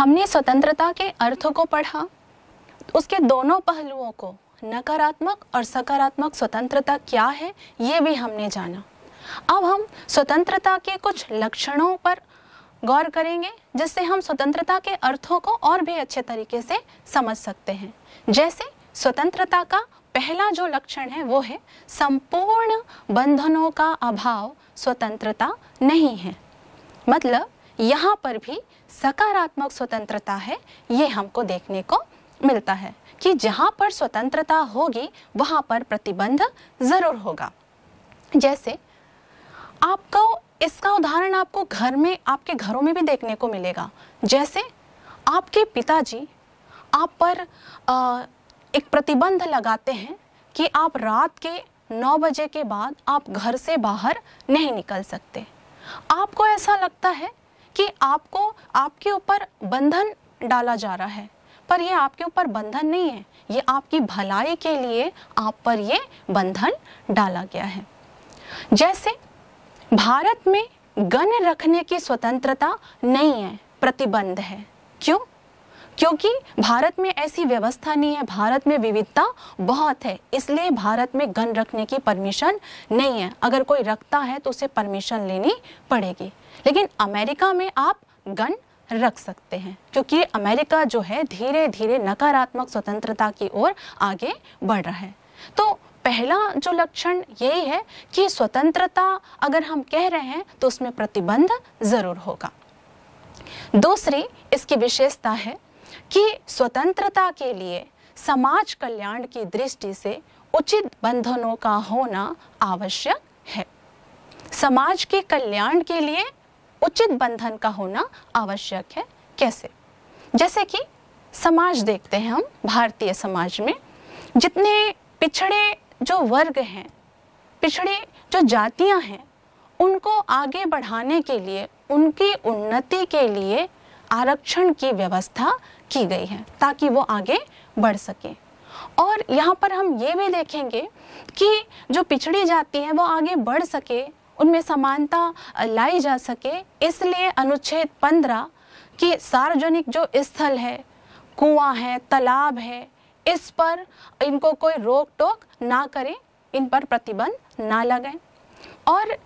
हमने स्वतंत्रता के अर्थ को पढ़ा उसके दोनों पहलुओं को नकारात्मक और सकारात्मक स्वतंत्रता क्या है ये भी हमने जाना अब हम स्वतंत्रता के कुछ लक्षणों पर गौर करेंगे जिससे हम स्वतंत्रता के अर्थों को और भी अच्छे तरीके से समझ सकते हैं जैसे स्वतंत्रता का पहला जो लक्षण है वो है संपूर्ण बंधनों का अभाव स्वतंत्रता नहीं है मतलब यहाँ पर भी सकारात्मक स्वतंत्रता है ये हमको देखने को मिलता है कि जहाँ पर स्वतंत्रता होगी वहाँ पर प्रतिबंध ज़रूर होगा जैसे आपको इसका उदाहरण आपको घर में आपके घरों में भी देखने को मिलेगा जैसे आपके पिताजी आप पर आ, एक प्रतिबंध लगाते हैं कि आप रात के नौ बजे के बाद आप घर से बाहर नहीं निकल सकते आपको ऐसा लगता है कि आपको आपके ऊपर बंधन डाला जा रहा है पर ये आपके ऊपर बंधन नहीं है ये आपकी भलाई के लिए आप पर ये बंधन डाला गया है जैसे भारत में गन रखने की स्वतंत्रता नहीं है प्रतिबंध है क्यों क्योंकि भारत में ऐसी व्यवस्था नहीं है भारत में विविधता बहुत है इसलिए भारत में गन रखने की परमिशन नहीं है अगर कोई रखता है तो उसे परमिशन लेनी पड़ेगी लेकिन अमेरिका में आप गन रख सकते हैं क्योंकि अमेरिका जो है धीरे धीरे नकारात्मक स्वतंत्रता की ओर आगे बढ़ रहा है तो पहला जो लक्षण यही है कि स्वतंत्रता अगर हम कह रहे हैं तो उसमें प्रतिबंध ज़रूर होगा दूसरी इसकी विशेषता है कि स्वतंत्रता के लिए समाज कल्याण की दृष्टि से उचित बंधनों का होना आवश्यक है समाज के कल्याण के लिए उचित बंधन का होना आवश्यक है कैसे जैसे कि समाज देखते हैं हम भारतीय समाज में जितने पिछड़े जो वर्ग हैं पिछड़े जो जातियां हैं उनको आगे बढ़ाने के लिए उनकी उन्नति के लिए आरक्षण की व्यवस्था की गई है ताकि वो आगे बढ़ सके और यहाँ पर हम ये भी देखेंगे कि जो पिछड़ी जाति है वो आगे बढ़ सके उनमें समानता लाई जा सके इसलिए अनुच्छेद 15 कि सार्वजनिक जो स्थल है कुआं है तालाब है इस पर इनको कोई रोक टोक ना करें इन पर प्रतिबंध ना लगाएं और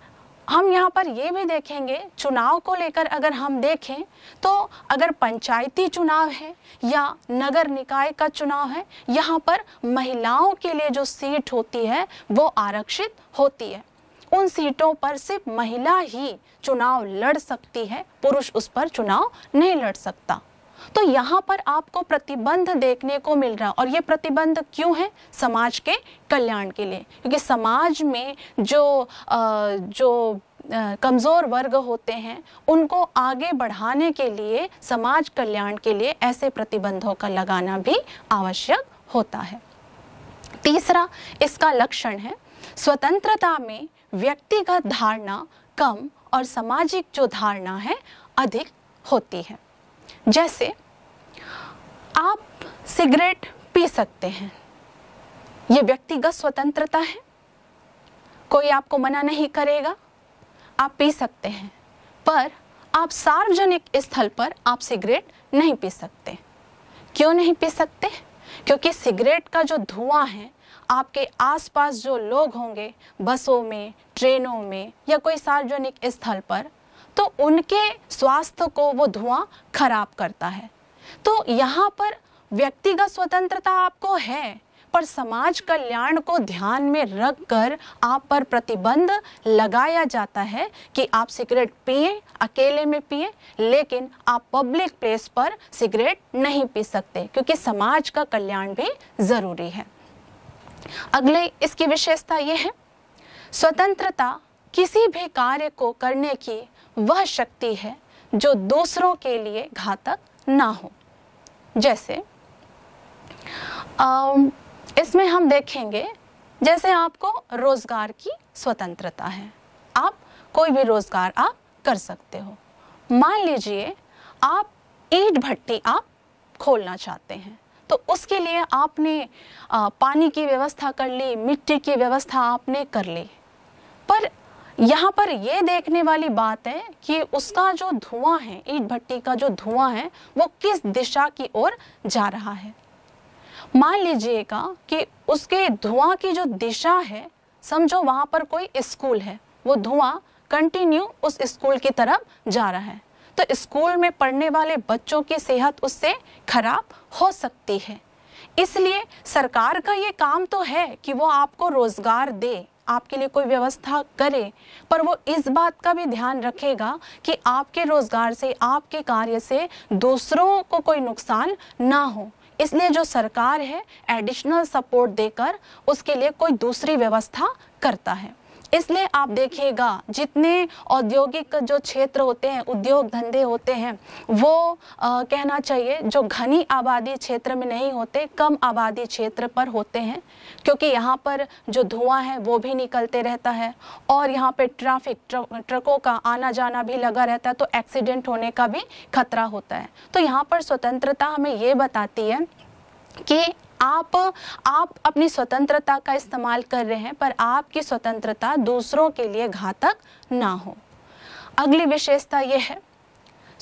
हम यहाँ पर ये भी देखेंगे चुनाव को लेकर अगर हम देखें तो अगर पंचायती चुनाव है या नगर निकाय का चुनाव है यहाँ पर महिलाओं के लिए जो सीट होती है वो आरक्षित होती है उन सीटों पर सिर्फ महिला ही चुनाव लड़ सकती है पुरुष उस पर चुनाव नहीं लड़ सकता तो यहाँ पर आपको प्रतिबंध देखने को मिल रहा और ये प्रतिबंध क्यों है समाज के कल्याण के लिए क्योंकि समाज में जो आ, जो कमज़ोर वर्ग होते हैं उनको आगे बढ़ाने के लिए समाज कल्याण के लिए ऐसे प्रतिबंधों का लगाना भी आवश्यक होता है तीसरा इसका लक्षण है स्वतंत्रता में व्यक्तिगत धारणा कम और सामाजिक जो धारणा है अधिक होती है जैसे आप सिगरेट पी सकते हैं ये व्यक्तिगत स्वतंत्रता है कोई आपको मना नहीं करेगा आप पी सकते हैं पर आप सार्वजनिक स्थल पर आप सिगरेट नहीं पी सकते क्यों नहीं पी सकते क्योंकि सिगरेट का जो धुआं है आपके आसपास जो लोग होंगे बसों में ट्रेनों में या कोई सार्वजनिक स्थल पर तो उनके स्वास्थ्य को वो धुआं खराब करता है तो यहाँ पर व्यक्तिगत स्वतंत्रता आपको है पर समाज कल्याण को ध्यान में रख कर आप पर प्रतिबंध लगाया जाता है कि आप सिगरेट पिए अकेले में पिए लेकिन आप पब्लिक प्लेस पर सिगरेट नहीं पी सकते क्योंकि समाज का कल्याण भी ज़रूरी है अगले इसकी विशेषता ये है स्वतंत्रता किसी भी कार्य को करने की वह शक्ति है जो दूसरों के लिए घातक ना हो जैसे इसमें हम देखेंगे जैसे आपको रोज़गार की स्वतंत्रता है आप कोई भी रोज़गार आप कर सकते हो मान लीजिए आप ईट भट्टी आप खोलना चाहते हैं तो उसके लिए आपने आ, पानी की व्यवस्था कर ली मिट्टी की व्यवस्था आपने कर ली पर यहाँ पर यह देखने वाली बात है कि उसका जो धुआं है ईट भट्टी का जो धुआं है वो किस दिशा की ओर जा रहा है मान लीजिएगा कि उसके धुआं की जो दिशा है समझो वहाँ पर कोई स्कूल है वो धुआं कंटिन्यू उस स्कूल की तरफ जा रहा है तो स्कूल में पढ़ने वाले बच्चों की सेहत उससे खराब हो सकती है इसलिए सरकार का ये काम तो है कि वो आपको रोज़गार दे आपके लिए कोई व्यवस्था करे पर वो इस बात का भी ध्यान रखेगा कि आपके रोजगार से आपके कार्य से दूसरों को कोई नुकसान ना हो इसलिए जो सरकार है एडिशनल सपोर्ट देकर उसके लिए कोई दूसरी व्यवस्था करता है इसलिए आप देखिएगा जितने औद्योगिक जो क्षेत्र होते हैं उद्योग धंधे होते हैं वो आ, कहना चाहिए जो घनी आबादी क्षेत्र में नहीं होते कम आबादी क्षेत्र पर होते हैं क्योंकि यहाँ पर जो धुआं है वो भी निकलते रहता है और यहाँ पे ट्रैफिक ट्रकों का आना जाना भी लगा रहता है तो एक्सीडेंट होने का भी खतरा होता है तो यहाँ पर स्वतंत्रता हमें ये बताती है कि आप आप अपनी स्वतंत्रता का इस्तेमाल कर रहे हैं पर आपकी स्वतंत्रता दूसरों के लिए घातक ना हो अगली विशेषता यह है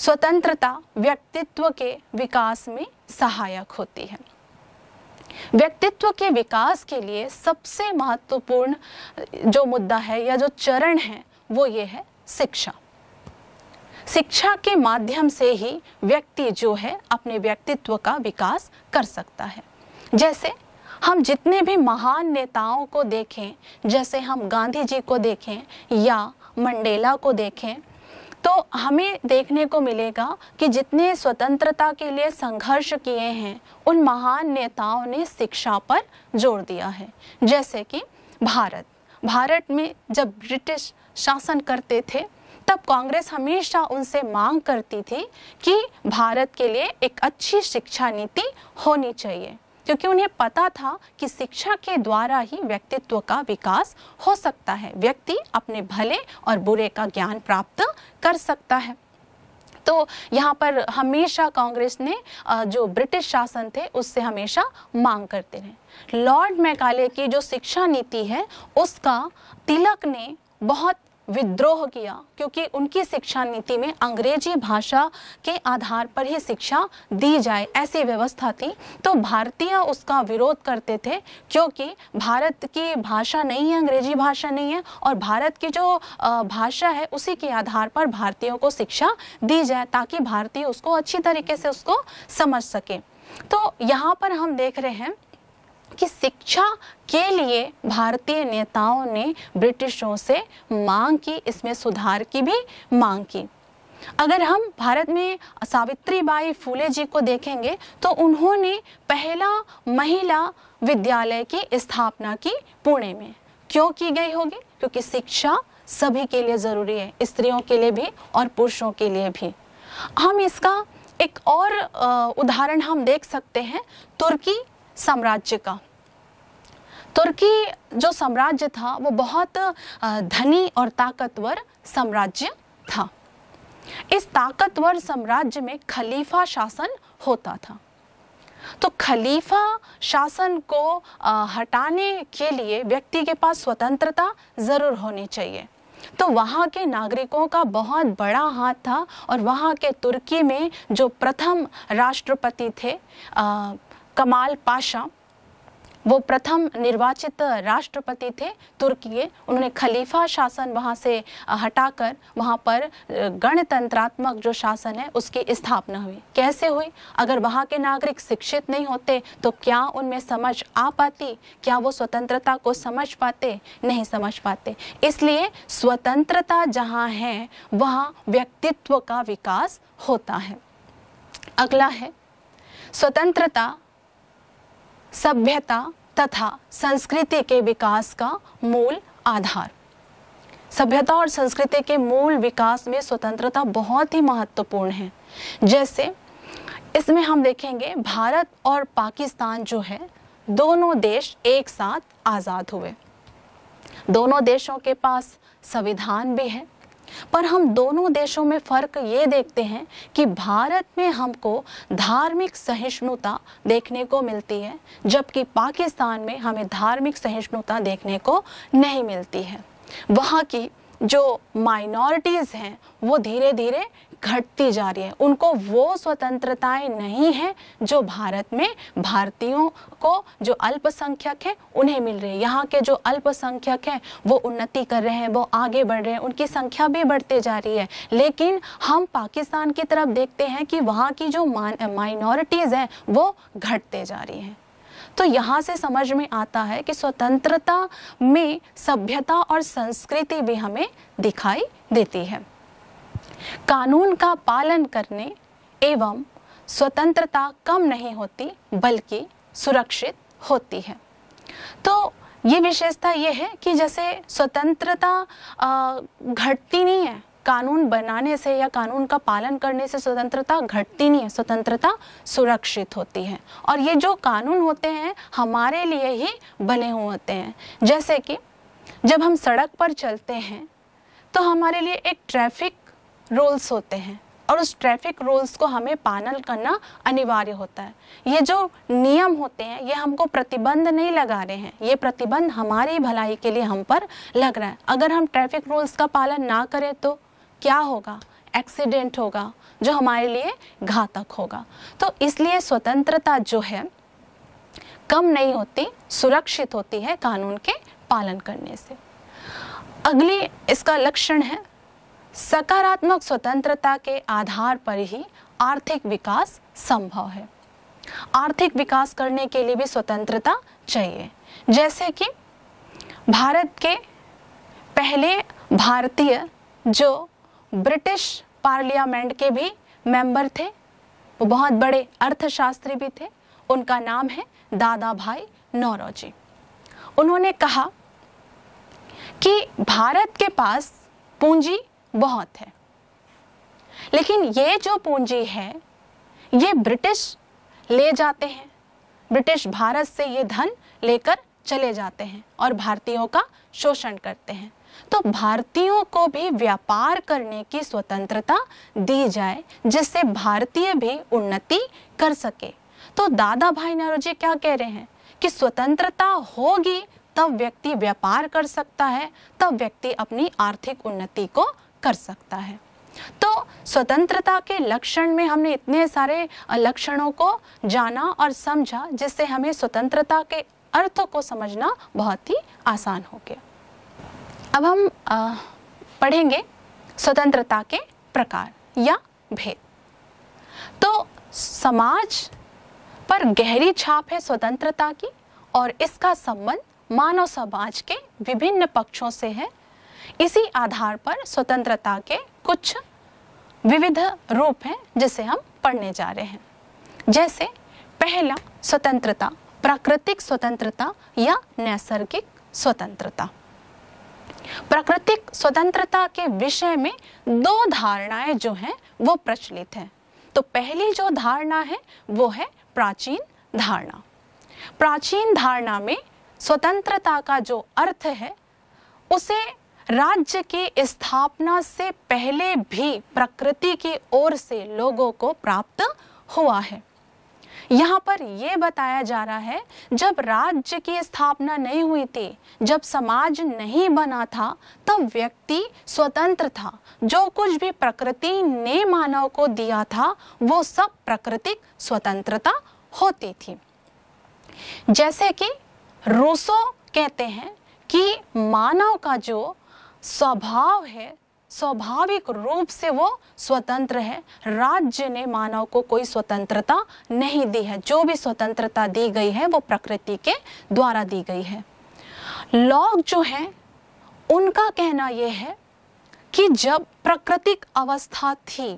स्वतंत्रता व्यक्तित्व के विकास में सहायक होती है व्यक्तित्व के विकास के लिए सबसे महत्वपूर्ण जो मुद्दा है या जो चरण है वो ये है शिक्षा शिक्षा के माध्यम से ही व्यक्ति जो है अपने व्यक्तित्व का विकास कर सकता है जैसे हम जितने भी महान नेताओं को देखें जैसे हम गांधी जी को देखें या मंडेला को देखें तो हमें देखने को मिलेगा कि जितने स्वतंत्रता के लिए संघर्ष किए हैं उन महान नेताओं ने शिक्षा पर जोर दिया है जैसे कि भारत भारत में जब ब्रिटिश शासन करते थे तब कांग्रेस हमेशा उनसे मांग करती थी कि भारत के लिए एक अच्छी शिक्षा नीति होनी चाहिए क्योंकि उन्हें पता था कि शिक्षा के द्वारा ही व्यक्तित्व का विकास हो सकता है व्यक्ति अपने भले और बुरे का ज्ञान प्राप्त कर सकता है तो यहाँ पर हमेशा कांग्रेस ने जो ब्रिटिश शासन थे उससे हमेशा मांग करते रहे लॉर्ड मैकाले की जो शिक्षा नीति है उसका तिलक ने बहुत विद्रोह किया क्योंकि उनकी शिक्षा नीति में अंग्रेजी भाषा के आधार पर ही शिक्षा दी जाए ऐसी व्यवस्था थी तो भारतीय उसका विरोध करते थे क्योंकि भारत की भाषा नहीं है अंग्रेजी भाषा नहीं है और भारत की जो भाषा है उसी के आधार पर भारतीयों को शिक्षा दी जाए ताकि भारतीय उसको अच्छी तरीके से उसको समझ सके तो यहाँ पर हम देख रहे हैं कि शिक्षा के लिए भारतीय नेताओं ने ब्रिटिशों से मांग की इसमें सुधार की भी मांग की अगर हम भारत में सावित्री बाई फूले जी को देखेंगे तो उन्होंने पहला महिला विद्यालय की स्थापना की पुणे में क्यों की गई होगी क्योंकि शिक्षा सभी के लिए ज़रूरी है स्त्रियों के लिए भी और पुरुषों के लिए भी हम इसका एक और उदाहरण हम देख सकते हैं तुर्की साम्राज्य का तुर्की जो साम्राज्य था वो बहुत धनी और ताकतवर साम्राज्य था इस ताकतवर साम्राज्य में खलीफा शासन होता था तो खलीफा शासन को हटाने के लिए व्यक्ति के पास स्वतंत्रता ज़रूर होनी चाहिए तो वहाँ के नागरिकों का बहुत बड़ा हाथ था और वहाँ के तुर्की में जो प्रथम राष्ट्रपति थे कमाल पाशा वो प्रथम निर्वाचित राष्ट्रपति थे तुर्की उन्होंने खलीफा शासन वहाँ से हटाकर वहाँ पर गणतंत्रात्मक जो शासन है उसकी स्थापना हुई कैसे हुई अगर वहाँ के नागरिक शिक्षित नहीं होते तो क्या उनमें समझ आ पाती क्या वो स्वतंत्रता को समझ पाते नहीं समझ पाते इसलिए स्वतंत्रता जहाँ है वहाँ व्यक्तित्व का विकास होता है अगला है स्वतंत्रता सभ्यता तथा संस्कृति के विकास का मूल आधार सभ्यता और संस्कृति के मूल विकास में स्वतंत्रता बहुत ही महत्वपूर्ण है जैसे इसमें हम देखेंगे भारत और पाकिस्तान जो है दोनों देश एक साथ आज़ाद हुए दोनों देशों के पास संविधान भी है पर हम दोनों देशों में फ़र्क ये देखते हैं कि भारत में हमको धार्मिक सहिष्णुता देखने को मिलती है जबकि पाकिस्तान में हमें धार्मिक सहिष्णुता देखने को नहीं मिलती है वहाँ की जो माइनॉरिटीज़ हैं वो धीरे धीरे घटती जा रही है उनको वो स्वतंत्रताएं नहीं हैं जो भारत में भारतीयों को जो अल्पसंख्यक हैं उन्हें मिल रही है यहाँ के जो अल्पसंख्यक हैं वो उन्नति कर रहे हैं वो आगे बढ़ रहे हैं उनकी संख्या भी बढ़ते जा रही है लेकिन हम पाकिस्तान की तरफ देखते हैं कि वहाँ की जो माइनॉरिटीज़ हैं वो घटते जा रही हैं तो यहाँ से समझ में आता है कि स्वतंत्रता में सभ्यता और संस्कृति भी हमें दिखाई देती है कानून का पालन करने एवं स्वतंत्रता कम नहीं होती बल्कि सुरक्षित होती है तो ये विशेषता ये है कि जैसे स्वतंत्रता घटती नहीं है कानून बनाने से या कानून का पालन करने से स्वतंत्रता घटती नहीं है स्वतंत्रता सुरक्षित होती है और ये जो कानून होते हैं हमारे लिए ही बने हुए होते हैं जैसे कि जब हम सड़क पर चलते हैं तो हमारे लिए एक ट्रैफिक रूल्स होते हैं और उस ट्रैफिक रूल्स को हमें पालन करना अनिवार्य होता है ये जो नियम होते हैं ये हमको प्रतिबंध नहीं लगा रहे हैं ये प्रतिबंध हमारी भलाई के लिए हम पर लग रहा है अगर हम ट्रैफिक रूल्स का पालन ना करें तो क्या होगा एक्सीडेंट होगा जो हमारे लिए घातक होगा तो इसलिए स्वतंत्रता जो है कम नहीं होती सुरक्षित होती है कानून के पालन करने से अगली इसका लक्षण है सकारात्मक स्वतंत्रता के आधार पर ही आर्थिक विकास संभव है आर्थिक विकास करने के लिए भी स्वतंत्रता चाहिए जैसे कि भारत के पहले भारतीय जो ब्रिटिश पार्लियामेंट के भी मेंबर थे वो बहुत बड़े अर्थशास्त्री भी थे उनका नाम है दादा भाई नौरोजी उन्होंने कहा कि भारत के पास पूंजी बहुत है लेकिन ये जो पूंजी है ये ब्रिटिश ले जाते हैं ब्रिटिश भारत से ये धन लेकर चले जाते हैं और भारतीयों का शोषण करते हैं तो भारतीयों को भी व्यापार करने की स्वतंत्रता दी जाए जिससे भारतीय भी उन्नति कर सके तो दादा भाई जी क्या कह रहे हैं कि स्वतंत्रता होगी तब व्यक्ति व्यापार कर सकता है तब व्यक्ति अपनी आर्थिक उन्नति को कर सकता है तो स्वतंत्रता के लक्षण में हमने इतने सारे लक्षणों को जाना और समझा जिससे हमें स्वतंत्रता के अर्थ को समझना बहुत ही आसान हो गया अब हम आ, पढ़ेंगे स्वतंत्रता के प्रकार या भेद तो समाज पर गहरी छाप है स्वतंत्रता की और इसका संबंध मानव समाज के विभिन्न पक्षों से है इसी आधार पर स्वतंत्रता के कुछ विविध रूप हैं जिसे हम पढ़ने जा रहे हैं जैसे पहला स्वतंत्रता प्राकृतिक स्वतंत्रता या नैसर्गिक स्वतंत्रता प्राकृतिक स्वतंत्रता के विषय में दो धारणाएं जो हैं वो प्रचलित हैं तो पहली जो धारणा है वो है प्राचीन धारणा प्राचीन धारणा में स्वतंत्रता का जो अर्थ है उसे राज्य की स्थापना से पहले भी प्रकृति की ओर से लोगों को प्राप्त हुआ है यहाँ पर यह बताया जा रहा है जब राज्य की स्थापना नहीं हुई थी जब समाज नहीं बना था तब व्यक्ति स्वतंत्र था जो कुछ भी प्रकृति ने मानव को दिया था वो सब प्राकृतिक स्वतंत्रता होती थी जैसे कि रूसो कहते हैं कि मानव का जो स्वभाव है स्वाभाविक रूप से वो स्वतंत्र है राज्य ने मानव को कोई स्वतंत्रता नहीं दी है जो भी स्वतंत्रता दी गई है वो प्रकृति के द्वारा दी गई है लोग जो हैं उनका कहना ये है कि जब प्राकृतिक अवस्था थी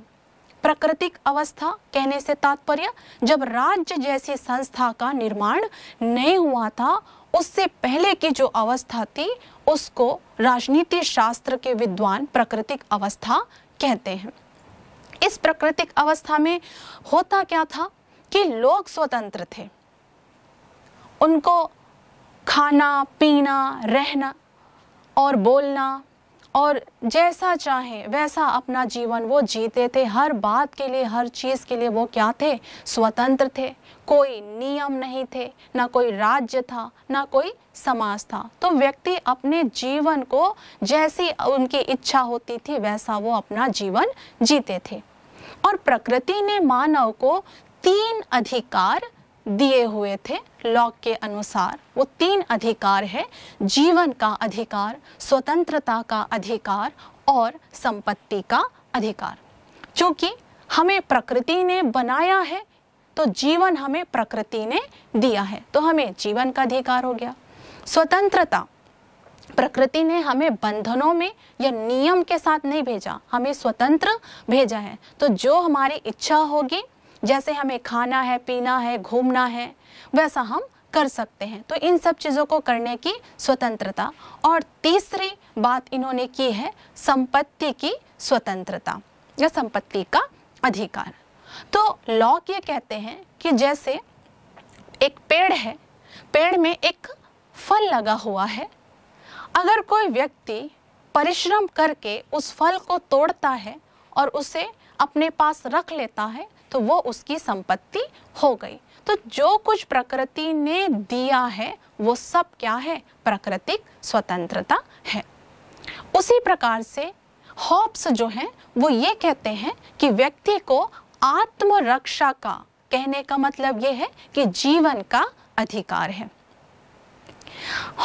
प्राकृतिक अवस्था कहने से तात्पर्य जब राज्य जैसी संस्था का निर्माण नहीं हुआ था उससे पहले की जो अवस्था थी उसको राजनीति शास्त्र के विद्वान प्राकृतिक अवस्था कहते हैं इस प्राकृतिक अवस्था में होता क्या था कि लोग स्वतंत्र थे उनको खाना पीना रहना और बोलना और जैसा चाहे वैसा अपना जीवन वो जीते थे हर बात के लिए हर चीज़ के लिए वो क्या थे स्वतंत्र थे कोई नियम नहीं थे ना कोई राज्य था ना कोई समाज था तो व्यक्ति अपने जीवन को जैसी उनकी इच्छा होती थी वैसा वो अपना जीवन जीते थे और प्रकृति ने मानव को तीन अधिकार दिए हुए थे लॉ के अनुसार वो तीन अधिकार है जीवन का अधिकार स्वतंत्रता का अधिकार और संपत्ति का अधिकार क्योंकि हमें प्रकृति ने बनाया है तो जीवन हमें प्रकृति ने दिया है तो हमें जीवन का अधिकार हो गया स्वतंत्रता प्रकृति ने हमें बंधनों में या नियम के साथ नहीं भेजा हमें स्वतंत्र भेजा है तो जो हमारी इच्छा होगी जैसे हमें खाना है पीना है घूमना है वैसा हम कर सकते हैं तो इन सब चीज़ों को करने की स्वतंत्रता और तीसरी बात इन्होंने की है संपत्ति की स्वतंत्रता या संपत्ति का अधिकार तो लॉक ये कहते हैं कि जैसे एक पेड़ है पेड़ में एक फल लगा हुआ है अगर कोई व्यक्ति परिश्रम करके उस फल को तोड़ता है और उसे अपने पास रख लेता है तो वो उसकी संपत्ति हो गई तो जो कुछ प्रकृति ने दिया है वो सब क्या है प्राकृतिक स्वतंत्रता है उसी प्रकार से हॉब्स जो हैं वो ये कहते हैं कि व्यक्ति को आत्मरक्षा का कहने का मतलब ये है कि जीवन का अधिकार है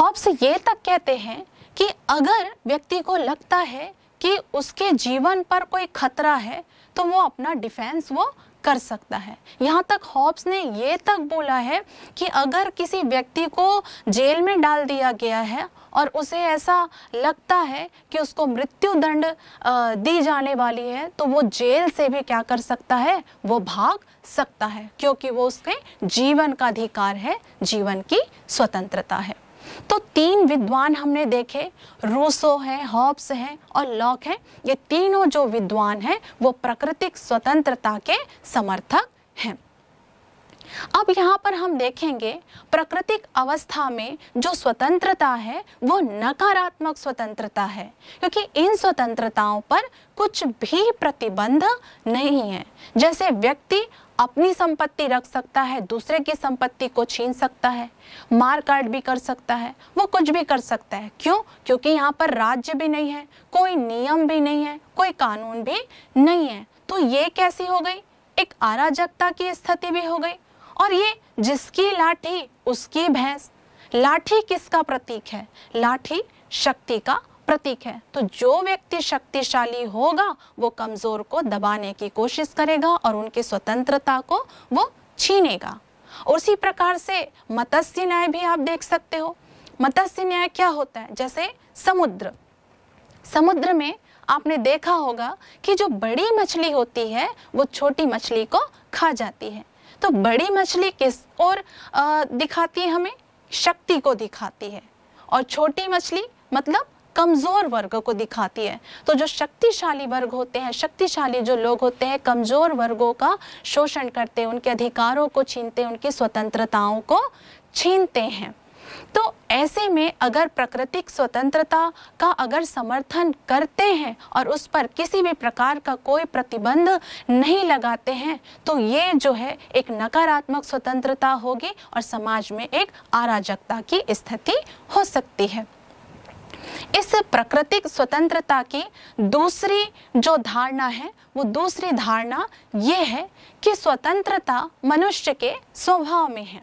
हॉब्स ये तक कहते हैं कि अगर व्यक्ति को लगता है कि उसके जीवन पर कोई खतरा है तो वो अपना डिफेंस वो कर सकता है यहाँ तक हॉब्स ने ये तक बोला है कि अगर किसी व्यक्ति को जेल में डाल दिया गया है और उसे ऐसा लगता है कि उसको मृत्यु दंड दी जाने वाली है तो वो जेल से भी क्या कर सकता है वो भाग सकता है क्योंकि वो उसके जीवन का अधिकार है जीवन की स्वतंत्रता है तो तीन विद्वान हमने देखे रूसो है हॉब्स है और लॉक है ये तीनों जो विद्वान हैं वो प्राकृतिक स्वतंत्रता के समर्थक हैं अब यहाँ पर हम देखेंगे प्राकृतिक अवस्था में जो स्वतंत्रता है वो नकारात्मक स्वतंत्रता है क्योंकि इन स्वतंत्रताओं पर कुछ भी प्रतिबंध नहीं है जैसे व्यक्ति अपनी संपत्ति रख सकता है दूसरे की संपत्ति को छीन सकता है मार काट भी कर सकता है वो कुछ भी कर सकता है क्यों क्योंकि यहाँ पर राज्य भी नहीं है कोई नियम भी नहीं है कोई कानून भी नहीं है तो ये कैसी हो गई एक अराजकता की स्थिति भी हो गई और ये जिसकी लाठी उसकी भैंस लाठी किसका प्रतीक है लाठी शक्ति का प्रतीक है तो जो व्यक्ति शक्तिशाली होगा वो कमज़ोर को दबाने की कोशिश करेगा और उनकी स्वतंत्रता को वो छीनेगा उसी प्रकार से मत्स्य न्याय भी आप देख सकते हो मत्स्य न्याय क्या होता है जैसे समुद्र समुद्र में आपने देखा होगा कि जो बड़ी मछली होती है वो छोटी मछली को खा जाती है तो बड़ी मछली किस और दिखाती है हमें शक्ति को दिखाती है और छोटी मछली मतलब कमज़ोर वर्ग को दिखाती है तो जो शक्तिशाली वर्ग होते हैं शक्तिशाली जो लोग होते हैं कमज़ोर वर्गों का शोषण करते हैं उनके अधिकारों को छीनते हैं उनकी स्वतंत्रताओं को छीनते हैं तो ऐसे में अगर प्राकृतिक स्वतंत्रता का अगर समर्थन करते हैं और उस पर किसी भी प्रकार का कोई प्रतिबंध नहीं लगाते हैं तो ये जो है एक नकारात्मक स्वतंत्रता होगी और समाज में एक अराजकता की स्थिति हो सकती है इस प्राकृतिक स्वतंत्रता की दूसरी जो धारणा है वो दूसरी धारणा ये है कि स्वतंत्रता मनुष्य के स्वभाव में है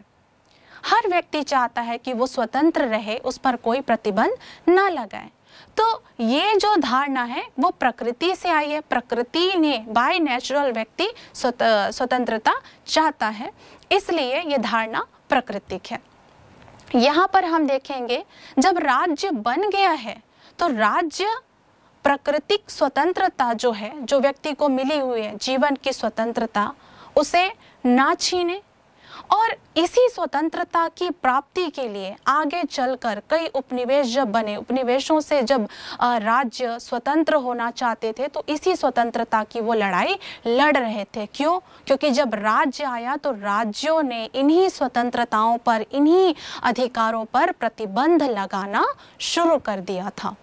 हर व्यक्ति चाहता है कि वो स्वतंत्र रहे उस पर कोई प्रतिबंध ना लगाए तो ये जो धारणा है वो प्रकृति से आई है प्रकृति ने बाय नेचुरल व्यक्ति स्वतंत्रता चाहता है इसलिए ये धारणा प्रकृतिक है यहाँ पर हम देखेंगे जब राज्य बन गया है तो राज्य प्राकृतिक स्वतंत्रता जो है जो व्यक्ति को मिली हुई है जीवन की स्वतंत्रता उसे ना छीने और इसी स्वतंत्रता की प्राप्ति के लिए आगे चलकर कई उपनिवेश जब बने उपनिवेशों से जब राज्य स्वतंत्र होना चाहते थे तो इसी स्वतंत्रता की वो लड़ाई लड़ रहे थे क्यों क्योंकि जब राज्य आया तो राज्यों ने इन्हीं स्वतंत्रताओं पर इन्हीं अधिकारों पर प्रतिबंध लगाना शुरू कर दिया था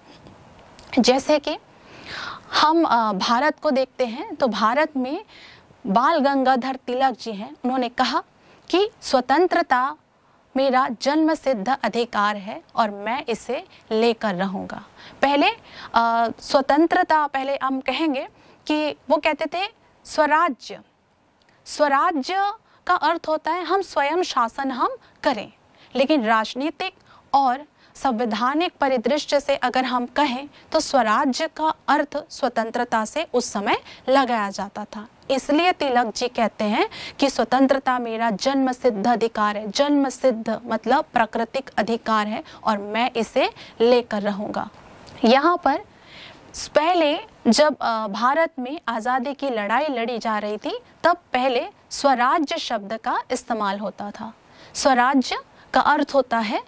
जैसे कि हम भारत को देखते हैं तो भारत में बाल गंगाधर तिलक जी हैं उन्होंने कहा कि स्वतंत्रता मेरा जन्म सिद्ध अधिकार है और मैं इसे लेकर रहूँगा पहले आ, स्वतंत्रता पहले हम कहेंगे कि वो कहते थे स्वराज्य स्वराज्य का अर्थ होता है हम स्वयं शासन हम करें लेकिन राजनीतिक और संवैधानिक परिदृश्य से अगर हम कहें तो स्वराज्य का अर्थ स्वतंत्रता से उस समय लगाया जाता था इसलिए तिलक जी कहते हैं कि स्वतंत्रता मेरा जन्म सिद्ध अधिकार है जन्म सिद्ध मतलब प्राकृतिक अधिकार है और मैं इसे लेकर रहूंगा यहाँ पर पहले जब भारत में आज़ादी की लड़ाई लड़ी जा रही थी तब पहले स्वराज्य शब्द का इस्तेमाल होता था स्वराज्य का अर्थ होता है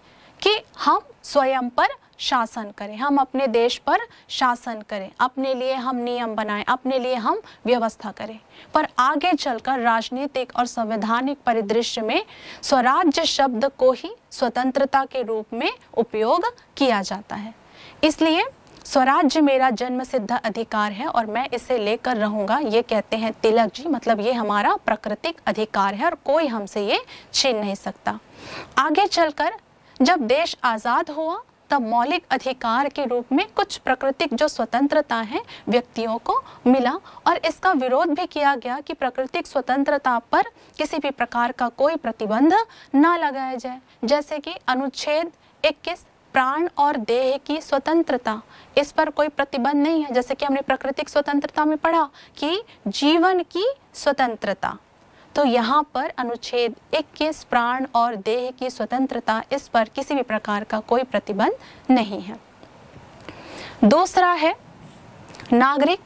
कि हम स्वयं पर शासन करें हम अपने देश पर शासन करें अपने लिए हम नियम बनाएं अपने लिए हम व्यवस्था करें पर आगे चलकर राजनीतिक और संवैधानिक परिदृश्य में स्वराज्य शब्द को ही स्वतंत्रता के रूप में उपयोग किया जाता है इसलिए स्वराज्य मेरा जन्म सिद्ध अधिकार है और मैं इसे लेकर रहूंगा ये कहते हैं तिलक जी मतलब ये हमारा प्राकृतिक अधिकार है और कोई हमसे ये छीन नहीं सकता आगे चलकर जब देश आज़ाद हुआ तब मौलिक अधिकार के रूप में कुछ प्राकृतिक जो स्वतंत्रता है व्यक्तियों को मिला और इसका विरोध भी किया गया कि प्राकृतिक स्वतंत्रता पर किसी भी प्रकार का कोई प्रतिबंध ना लगाया जाए जैसे कि अनुच्छेद 21 प्राण और देह की स्वतंत्रता इस पर कोई प्रतिबंध नहीं है जैसे कि हमने प्राकृतिक स्वतंत्रता में पढ़ा कि जीवन की स्वतंत्रता तो यहाँ पर अनुच्छेद 21 प्राण और देह की स्वतंत्रता इस पर किसी भी प्रकार का कोई प्रतिबंध नहीं है दूसरा है नागरिक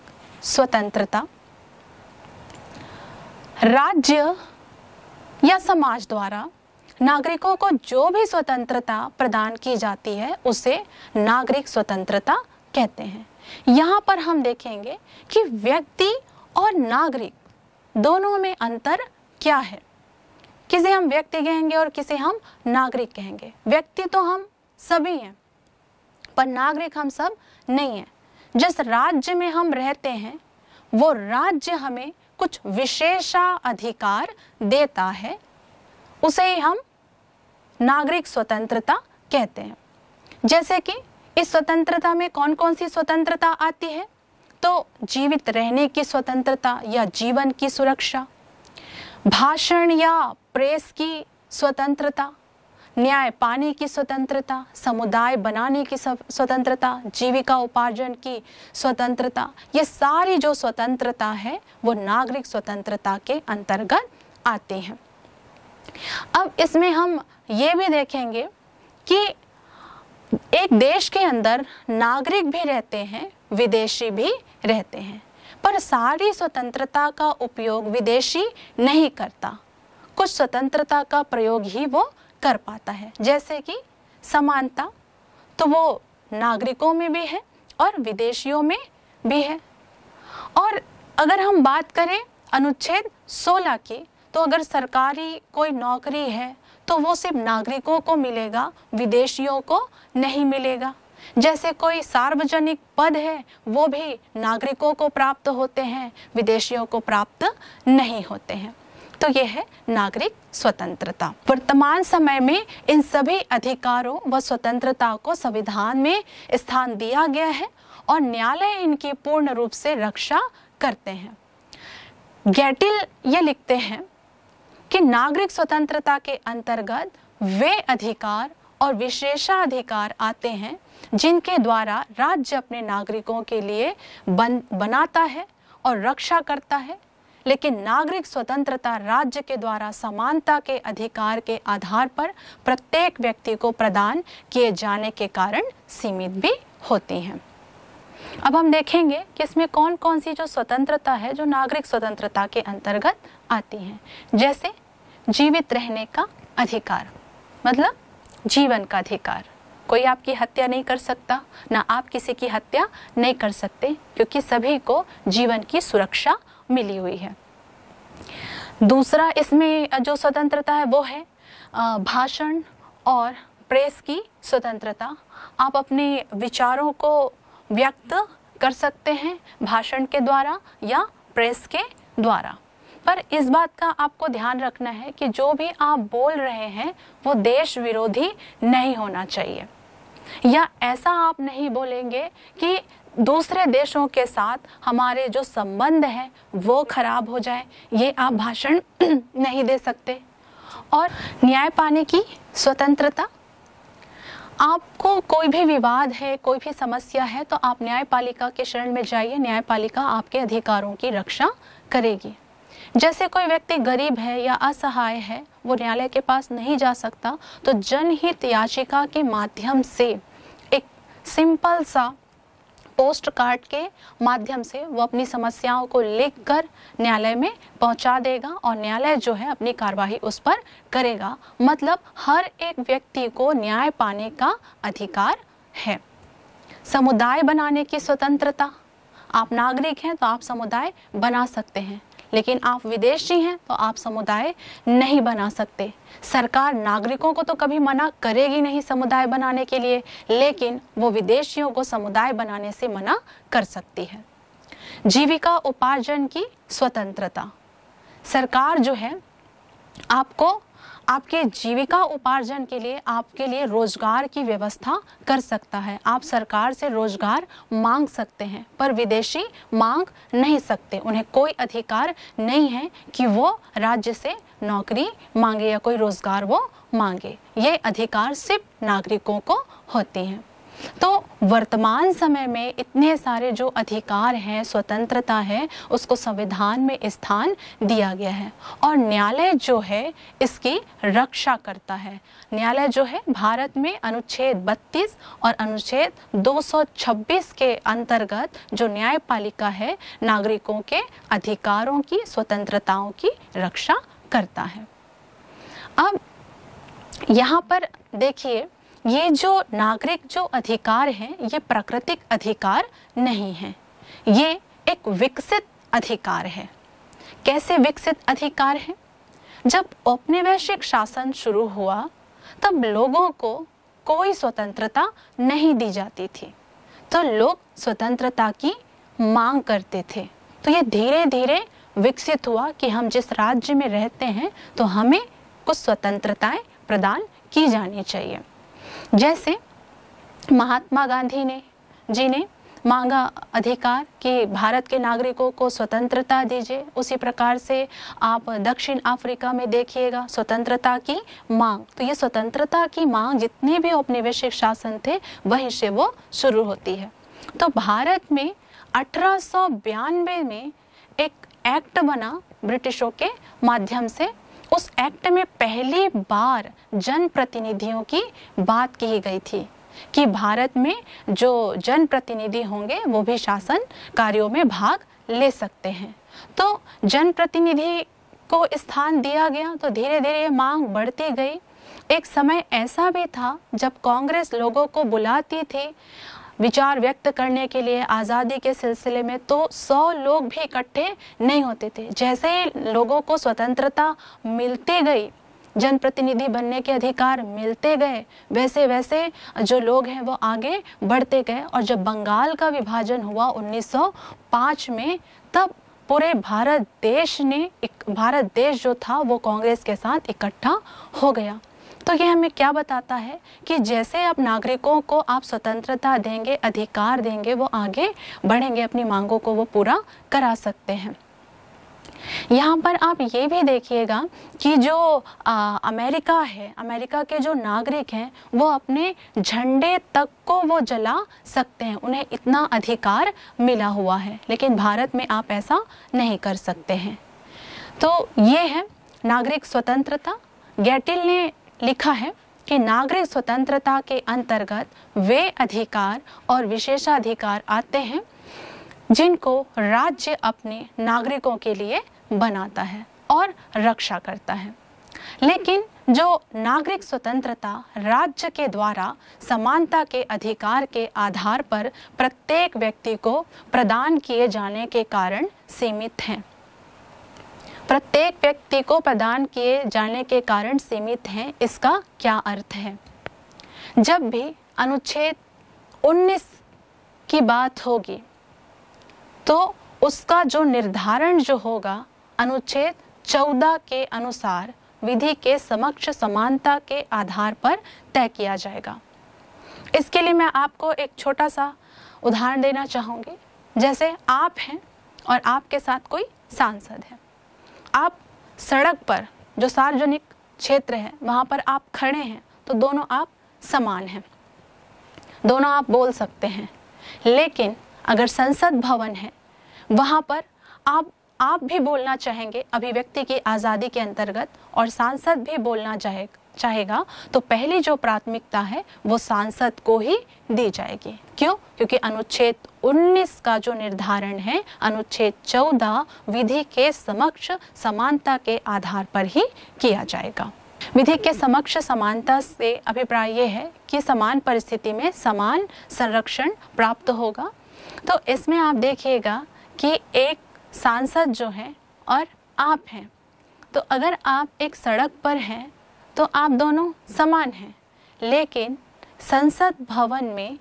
स्वतंत्रता राज्य या समाज द्वारा नागरिकों को जो भी स्वतंत्रता प्रदान की जाती है उसे नागरिक स्वतंत्रता कहते हैं यहाँ पर हम देखेंगे कि व्यक्ति और नागरिक दोनों में अंतर क्या है किसे हम व्यक्ति कहेंगे और किसे हम नागरिक कहेंगे व्यक्ति तो हम सभी हैं पर नागरिक हम सब नहीं हैं जिस राज्य में हम रहते हैं वो राज्य हमें कुछ विशेषा अधिकार देता है उसे ही हम नागरिक स्वतंत्रता कहते हैं जैसे कि इस स्वतंत्रता में कौन कौन सी स्वतंत्रता आती है तो जीवित रहने की स्वतंत्रता या जीवन की सुरक्षा भाषण या प्रेस की स्वतंत्रता न्याय पाने की स्वतंत्रता समुदाय बनाने की स्वतंत्रता जीविका उपार्जन की स्वतंत्रता ये सारी जो स्वतंत्रता है वो नागरिक स्वतंत्रता के अंतर्गत आते हैं अब इसमें हम ये भी देखेंगे कि एक देश के अंदर नागरिक भी रहते हैं विदेशी भी रहते हैं पर सारी स्वतंत्रता का उपयोग विदेशी नहीं करता कुछ स्वतंत्रता का प्रयोग ही वो कर पाता है जैसे कि समानता तो वो नागरिकों में भी है और विदेशियों में भी है और अगर हम बात करें अनुच्छेद 16 की तो अगर सरकारी कोई नौकरी है तो वो सिर्फ नागरिकों को मिलेगा विदेशियों को नहीं मिलेगा जैसे कोई सार्वजनिक पद है वो भी नागरिकों को प्राप्त होते हैं विदेशियों को प्राप्त नहीं होते हैं तो यह है नागरिक स्वतंत्रता वर्तमान समय में इन सभी अधिकारों व स्वतंत्रता को संविधान में स्थान दिया गया है और न्यायालय इनकी पूर्ण रूप से रक्षा करते हैं गैटिल ये लिखते हैं कि नागरिक स्वतंत्रता के अंतर्गत वे अधिकार और विशेषाधिकार आते हैं जिनके द्वारा राज्य अपने नागरिकों के लिए बन बनाता है और रक्षा करता है लेकिन नागरिक स्वतंत्रता राज्य के द्वारा समानता के अधिकार के आधार पर प्रत्येक व्यक्ति को प्रदान किए जाने के कारण सीमित भी होती हैं अब हम देखेंगे कि इसमें कौन कौन सी जो स्वतंत्रता है जो नागरिक स्वतंत्रता के अंतर्गत आती हैं जैसे जीवित रहने का अधिकार मतलब जीवन का अधिकार कोई आपकी हत्या नहीं कर सकता ना आप किसी की हत्या नहीं कर सकते क्योंकि सभी को जीवन की सुरक्षा मिली हुई है दूसरा इसमें जो स्वतंत्रता है वो है भाषण और प्रेस की स्वतंत्रता आप अपने विचारों को व्यक्त कर सकते हैं भाषण के द्वारा या प्रेस के द्वारा पर इस बात का आपको ध्यान रखना है कि जो भी आप बोल रहे हैं वो देश विरोधी नहीं होना चाहिए या ऐसा आप नहीं बोलेंगे कि दूसरे देशों के साथ हमारे जो संबंध हैं वो खराब हो जाए ये आप भाषण नहीं दे सकते और न्याय पाने की स्वतंत्रता आपको कोई भी विवाद है कोई भी समस्या है तो आप न्यायपालिका के शरण में जाइए न्यायपालिका आपके अधिकारों की रक्षा करेगी जैसे कोई व्यक्ति गरीब है या असहाय है वो न्यायालय के पास नहीं जा सकता तो जनहित याचिका के माध्यम से एक सिंपल सा पोस्ट कार्ड के माध्यम से वो अपनी समस्याओं को लिखकर न्यायालय में पहुंचा देगा और न्यायालय जो है अपनी कार्यवाही उस पर करेगा मतलब हर एक व्यक्ति को न्याय पाने का अधिकार है समुदाय बनाने की स्वतंत्रता आप नागरिक हैं तो आप समुदाय बना सकते हैं लेकिन आप विदेशी हैं तो आप समुदाय नहीं बना सकते सरकार नागरिकों को तो कभी मना करेगी नहीं समुदाय बनाने के लिए लेकिन वो विदेशियों को समुदाय बनाने से मना कर सकती है जीविका उपार्जन की स्वतंत्रता सरकार जो है आपको आपके जीविका उपार्जन के लिए आपके लिए रोजगार की व्यवस्था कर सकता है आप सरकार से रोजगार मांग सकते हैं पर विदेशी मांग नहीं सकते उन्हें कोई अधिकार नहीं है कि वो राज्य से नौकरी मांगे या कोई रोजगार वो मांगे ये अधिकार सिर्फ नागरिकों को होते हैं तो वर्तमान समय में इतने सारे जो अधिकार हैं स्वतंत्रता है उसको संविधान में स्थान दिया गया है और न्यायालय जो है इसकी रक्षा करता है न्यायालय जो है भारत में अनुच्छेद 32 और अनुच्छेद 226 के अंतर्गत जो न्यायपालिका है नागरिकों के अधिकारों की स्वतंत्रताओं की रक्षा करता है अब यहाँ पर देखिए ये जो नागरिक जो अधिकार हैं ये प्राकृतिक अधिकार नहीं हैं ये एक विकसित अधिकार है कैसे विकसित अधिकार है जब औपनिवेशिक शासन शुरू हुआ तब लोगों को कोई स्वतंत्रता नहीं दी जाती थी तो लोग स्वतंत्रता की मांग करते थे तो ये धीरे धीरे विकसित हुआ कि हम जिस राज्य में रहते हैं तो हमें कुछ स्वतंत्रताएं प्रदान की जानी चाहिए जैसे महात्मा गांधी ने जी ने मांगा अधिकार कि भारत के नागरिकों को स्वतंत्रता दीजिए उसी प्रकार से आप दक्षिण अफ्रीका में देखिएगा स्वतंत्रता की मांग तो ये स्वतंत्रता की मांग जितने भी औपनिवेशिक शासन थे वहीं से वो शुरू होती है तो भारत में अठारह में एक एक्ट बना ब्रिटिशों के माध्यम से उस एक्ट में पहली बार जनप्रतिनिधियों की बात की गई थी कि भारत में जो जनप्रतिनिधि होंगे वो भी शासन कार्यों में भाग ले सकते हैं तो जनप्रतिनिधि को स्थान दिया गया तो धीरे धीरे ये मांग बढ़ती गई एक समय ऐसा भी था जब कांग्रेस लोगों को बुलाती थी विचार व्यक्त करने के लिए आज़ादी के सिलसिले में तो सौ लोग भी इकट्ठे नहीं होते थे जैसे ही लोगों को स्वतंत्रता मिलती गई जनप्रतिनिधि बनने के अधिकार मिलते गए वैसे वैसे जो लोग हैं वो आगे बढ़ते गए और जब बंगाल का विभाजन हुआ 1905 में तब पूरे भारत देश ने भारत देश जो था वो कांग्रेस के साथ इकट्ठा हो गया तो ये हमें क्या बताता है कि जैसे आप नागरिकों को आप स्वतंत्रता देंगे अधिकार देंगे वो आगे बढ़ेंगे अपनी मांगों को वो पूरा करा सकते हैं यहाँ पर आप ये भी देखिएगा कि जो आ, अमेरिका है अमेरिका के जो नागरिक हैं वो अपने झंडे तक को वो जला सकते हैं उन्हें इतना अधिकार मिला हुआ है लेकिन भारत में आप ऐसा नहीं कर सकते हैं तो ये है नागरिक स्वतंत्रता गैटिल ने लिखा है कि नागरिक स्वतंत्रता के अंतर्गत वे अधिकार और विशेषाधिकार आते हैं जिनको राज्य अपने नागरिकों के लिए बनाता है और रक्षा करता है लेकिन जो नागरिक स्वतंत्रता राज्य के द्वारा समानता के अधिकार के आधार पर प्रत्येक व्यक्ति को प्रदान किए जाने के कारण सीमित हैं प्रत्येक व्यक्ति को प्रदान किए जाने के कारण सीमित हैं इसका क्या अर्थ है जब भी अनुच्छेद 19 की बात होगी तो उसका जो निर्धारण जो होगा अनुच्छेद 14 के अनुसार विधि के समक्ष समानता के आधार पर तय किया जाएगा इसके लिए मैं आपको एक छोटा सा उदाहरण देना चाहूँगी जैसे आप हैं और आपके साथ कोई सांसद है आप सड़क पर जो सार्वजनिक क्षेत्र है वहां पर आप खड़े हैं तो दोनों आप समान हैं दोनों आप बोल सकते हैं लेकिन अगर संसद भवन है वहां पर आप आप भी बोलना चाहेंगे अभिव्यक्ति की आज़ादी के अंतर्गत और सांसद भी बोलना चाहे चाहेगा तो पहली जो प्राथमिकता है वो सांसद को ही दी जाएगी क्यों क्योंकि अनुच्छेद 19 का जो निर्धारण है अनुच्छेद 14 विधि के समक्ष समानता के आधार पर ही किया जाएगा विधि के समक्ष समानता से अभिप्राय यह है कि समान परिस्थिति में समान संरक्षण प्राप्त होगा तो इसमें आप देखिएगा कि एक सांसद जो है और आप हैं तो अगर आप एक सड़क पर हैं तो आप दोनों समान हैं लेकिन संसद भवन में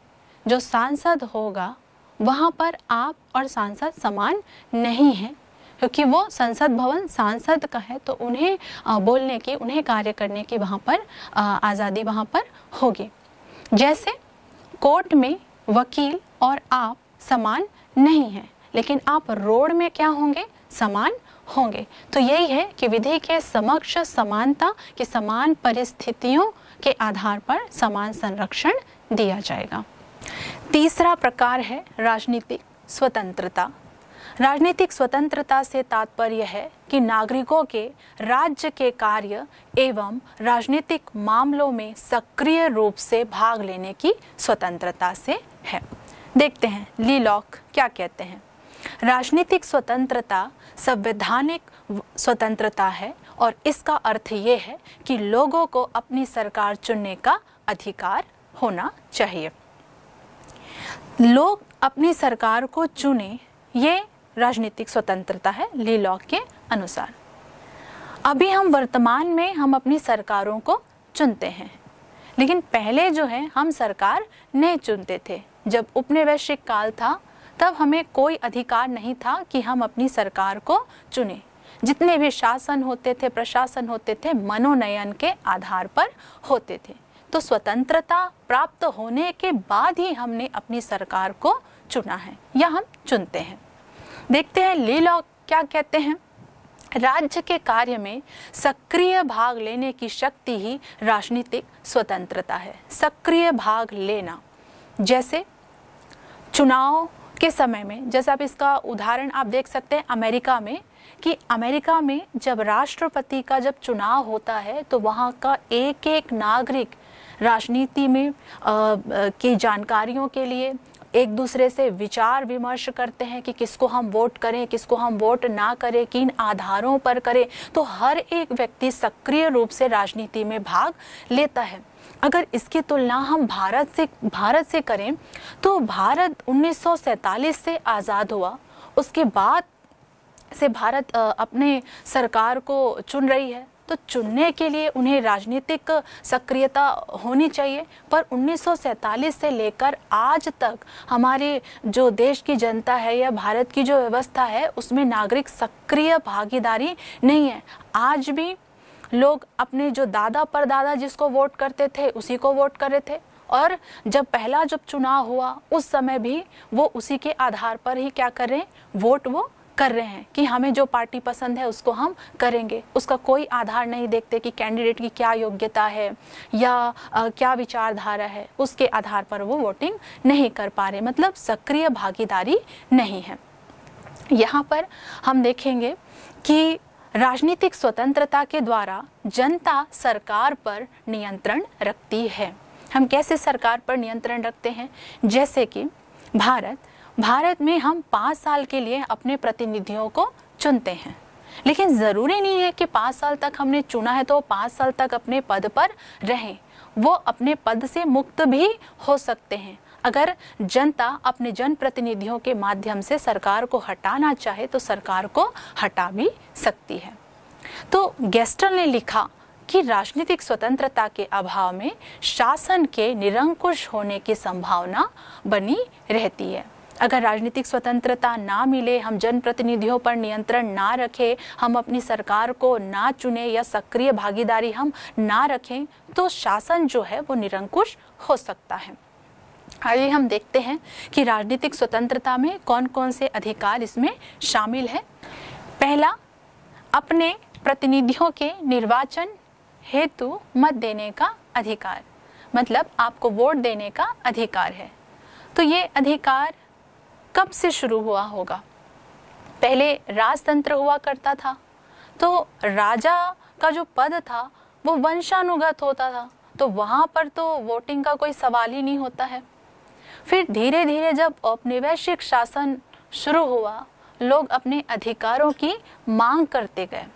जो सांसद होगा वहाँ पर आप और सांसद समान नहीं हैं क्योंकि वो संसद भवन सांसद का है तो उन्हें बोलने की उन्हें कार्य करने की वहाँ पर आज़ादी वहाँ पर होगी जैसे कोर्ट में वकील और आप समान नहीं हैं लेकिन आप रोड में क्या होंगे समान होंगे तो यही है कि विधि के समक्ष समानता की समान परिस्थितियों के आधार पर समान संरक्षण दिया जाएगा तीसरा प्रकार है राजनीतिक स्वतंत्रता राजनीतिक स्वतंत्रता से तात्पर्य है कि नागरिकों के राज्य के कार्य एवं राजनीतिक मामलों में सक्रिय रूप से भाग लेने की स्वतंत्रता से है देखते हैं ली लॉक क्या कहते हैं राजनीतिक स्वतंत्रता संवैधानिक स्वतंत्रता है और इसका अर्थ ये है कि लोगों को अपनी सरकार चुनने का अधिकार होना चाहिए लोग अपनी सरकार को चुने ये राजनीतिक स्वतंत्रता है ली लॉ के अनुसार अभी हम वर्तमान में हम अपनी सरकारों को चुनते हैं लेकिन पहले जो है हम सरकार नहीं चुनते थे जब उपनिवेशिक काल था तब हमें कोई अधिकार नहीं था कि हम अपनी सरकार को चुने जितने भी शासन होते थे प्रशासन होते थे मनोनयन के आधार पर होते थे तो स्वतंत्रता प्राप्त होने के बाद ही हमने अपनी सरकार को चुना है या हम चुनते हैं देखते हैं ले लॉ क्या कहते हैं राज्य के कार्य में सक्रिय भाग लेने की शक्ति ही राजनीतिक स्वतंत्रता है सक्रिय भाग लेना जैसे चुनाव के समय में जैसे आप इसका उदाहरण आप देख सकते हैं अमेरिका में कि अमेरिका में जब राष्ट्रपति का जब चुनाव होता है तो वहाँ का एक एक नागरिक राजनीति में आ, की जानकारियों के लिए एक दूसरे से विचार विमर्श करते हैं कि किसको हम वोट करें किसको हम वोट ना करें किन आधारों पर करें तो हर एक व्यक्ति सक्रिय रूप से राजनीति में भाग लेता है अगर इसकी तुलना हम भारत से भारत से करें तो भारत 1947 से आज़ाद हुआ उसके बाद से भारत अपने सरकार को चुन रही है तो चुनने के लिए उन्हें राजनीतिक सक्रियता होनी चाहिए पर 1947 से लेकर आज तक हमारे जो देश की जनता है या भारत की जो व्यवस्था है उसमें नागरिक सक्रिय भागीदारी नहीं है आज भी लोग अपने जो दादा परदादा जिसको वोट करते थे उसी को वोट कर रहे थे और जब पहला जब चुनाव हुआ उस समय भी वो उसी के आधार पर ही क्या कर रहे हैं वोट वो कर रहे हैं कि हमें जो पार्टी पसंद है उसको हम करेंगे उसका कोई आधार नहीं देखते कि कैंडिडेट की क्या योग्यता है या आ, क्या विचारधारा है उसके आधार पर वो वोटिंग नहीं कर पा रहे मतलब सक्रिय भागीदारी नहीं है यहाँ पर हम देखेंगे कि राजनीतिक स्वतंत्रता के द्वारा जनता सरकार पर नियंत्रण रखती है हम कैसे सरकार पर नियंत्रण रखते हैं जैसे कि भारत भारत में हम पाँच साल के लिए अपने प्रतिनिधियों को चुनते हैं लेकिन ज़रूरी नहीं है कि पाँच साल तक हमने चुना है तो पाँच साल तक अपने पद पर रहें वो अपने पद से मुक्त भी हो सकते हैं अगर जनता अपने जनप्रतिनिधियों के माध्यम से सरकार को हटाना चाहे तो सरकार को हटा भी सकती है तो गेस्टर ने लिखा कि राजनीतिक स्वतंत्रता के अभाव में शासन के निरंकुश होने की संभावना बनी रहती है अगर राजनीतिक स्वतंत्रता ना मिले हम जनप्रतिनिधियों पर नियंत्रण ना रखें हम अपनी सरकार को ना चुने या सक्रिय भागीदारी हम ना रखें तो शासन जो है वो निरंकुश हो सकता है आइए हम देखते हैं कि राजनीतिक स्वतंत्रता में कौन कौन से अधिकार इसमें शामिल है पहला अपने प्रतिनिधियों के निर्वाचन हेतु मत देने का अधिकार मतलब आपको वोट देने का अधिकार है तो ये अधिकार कब से शुरू हुआ होगा पहले राजतंत्र हुआ करता था तो राजा का जो पद था वो वंशानुगत होता था तो वहाँ पर तो वोटिंग का कोई सवाल ही नहीं होता है फिर धीरे धीरे जब औपनिवेशिक शासन शुरू हुआ लोग अपने अधिकारों की मांग करते गए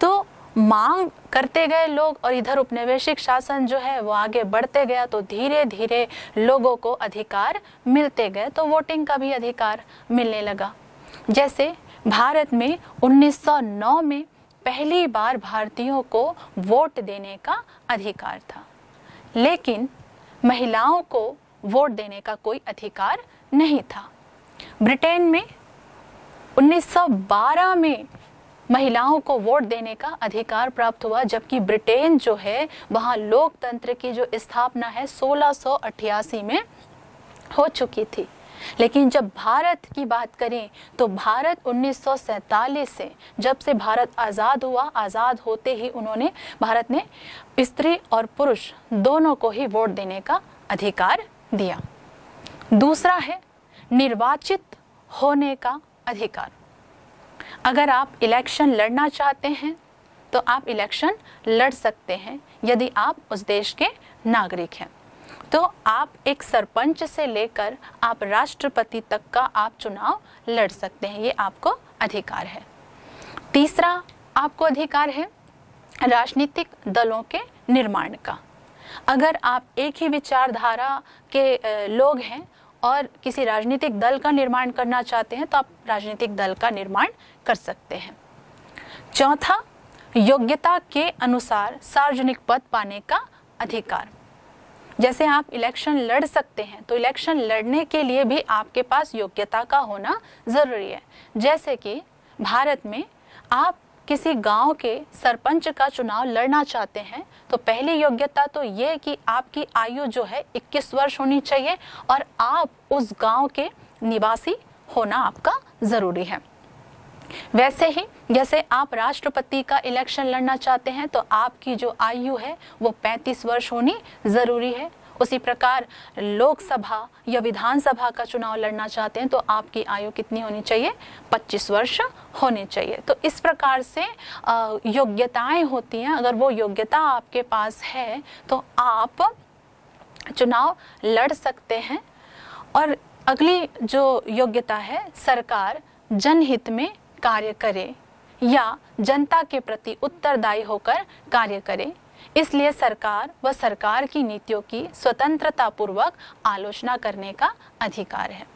तो मांग करते गए लोग और इधर उपनिवेशिक शासन जो है वो आगे बढ़ते गया तो धीरे धीरे लोगों को अधिकार मिलते गए तो वोटिंग का भी अधिकार मिलने लगा जैसे भारत में 1909 में पहली बार भारतीयों को वोट देने का अधिकार था लेकिन महिलाओं को वोट देने का कोई अधिकार नहीं था ब्रिटेन में 1912 में महिलाओं को वोट देने का अधिकार प्राप्त हुआ जबकि ब्रिटेन जो है वहाँ लोकतंत्र की जो स्थापना है सोलह में हो चुकी थी लेकिन जब भारत की बात करें तो भारत 1947 से जब से भारत आज़ाद हुआ आज़ाद होते ही उन्होंने भारत ने स्त्री और पुरुष दोनों को ही वोट देने का अधिकार दिया दूसरा है निर्वाचित होने का अधिकार अगर आप इलेक्शन लड़ना चाहते हैं तो आप इलेक्शन लड़ सकते हैं यदि आप उस देश के नागरिक हैं तो आप एक सरपंच से लेकर आप राष्ट्रपति तक का आप चुनाव लड़ सकते हैं ये आपको अधिकार है तीसरा आपको अधिकार है राजनीतिक दलों के निर्माण का अगर आप एक ही विचारधारा के लोग हैं और किसी राजनीतिक दल का निर्माण करना चाहते हैं तो आप राजनीतिक दल का निर्माण कर सकते हैं चौथा योग्यता के अनुसार सार्वजनिक पद पाने का अधिकार जैसे आप इलेक्शन लड़ सकते हैं तो इलेक्शन लड़ने के लिए भी आपके पास योग्यता का होना ज़रूरी है जैसे कि भारत में आप किसी गांव के सरपंच का चुनाव लड़ना चाहते हैं तो पहली योग्यता तो ये कि आपकी आयु जो है 21 वर्ष होनी चाहिए और आप उस गांव के निवासी होना आपका ज़रूरी है वैसे ही जैसे आप राष्ट्रपति का इलेक्शन लड़ना चाहते हैं तो आपकी जो आयु है वो 35 वर्ष होनी ज़रूरी है उसी प्रकार लोकसभा या विधानसभा का चुनाव लड़ना चाहते हैं तो आपकी आयु कितनी होनी चाहिए 25 वर्ष होने चाहिए तो इस प्रकार से योग्यताएं होती हैं अगर वो योग्यता आपके पास है तो आप चुनाव लड़ सकते हैं और अगली जो योग्यता है सरकार जनहित में कार्य करे या जनता के प्रति उत्तरदायी होकर कार्य करें इसलिए सरकार व सरकार की नीतियों की स्वतंत्रता पूर्वक आलोचना करने का अधिकार है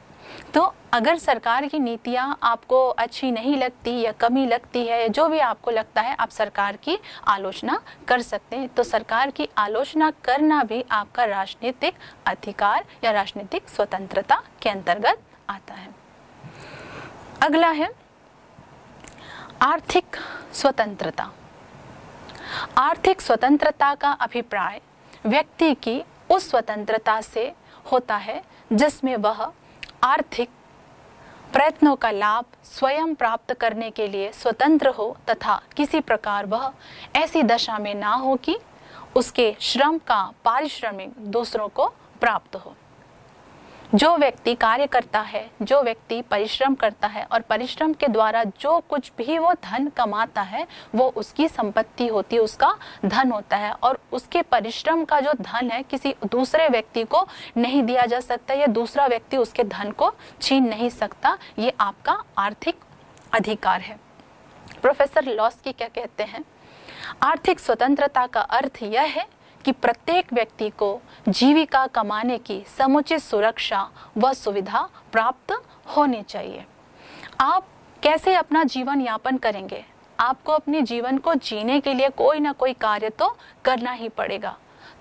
तो अगर सरकार की नीतियाँ आपको अच्छी नहीं लगती या कमी लगती है जो भी आपको लगता है आप सरकार की आलोचना कर सकते हैं तो सरकार की आलोचना करना भी आपका राजनीतिक अधिकार या राजनीतिक स्वतंत्रता के अंतर्गत आता है अगला है आर्थिक स्वतंत्रता आर्थिक स्वतंत्रता का अभिप्राय व्यक्ति की उस स्वतंत्रता से होता है जिसमें वह आर्थिक प्रयत्नों का लाभ स्वयं प्राप्त करने के लिए स्वतंत्र हो तथा किसी प्रकार वह ऐसी दशा में ना हो कि उसके श्रम का पारिश्रमिक दूसरों को प्राप्त हो जो व्यक्ति कार्य करता है जो व्यक्ति परिश्रम करता है और परिश्रम के द्वारा जो कुछ भी वो धन कमाता है वो उसकी संपत्ति होती है उसका धन होता है और उसके परिश्रम का जो धन है किसी दूसरे व्यक्ति को नहीं दिया जा सकता या दूसरा व्यक्ति उसके धन को छीन नहीं सकता ये आपका आर्थिक अधिकार है प्रोफेसर लॉस की क्या कहते हैं आर्थिक स्वतंत्रता का अर्थ यह है कि प्रत्येक व्यक्ति को जीविका कमाने की समुचित सुरक्षा व सुविधा प्राप्त होनी चाहिए आप कैसे अपना जीवन यापन करेंगे आपको अपने जीवन को जीने के लिए कोई ना कोई कार्य तो करना ही पड़ेगा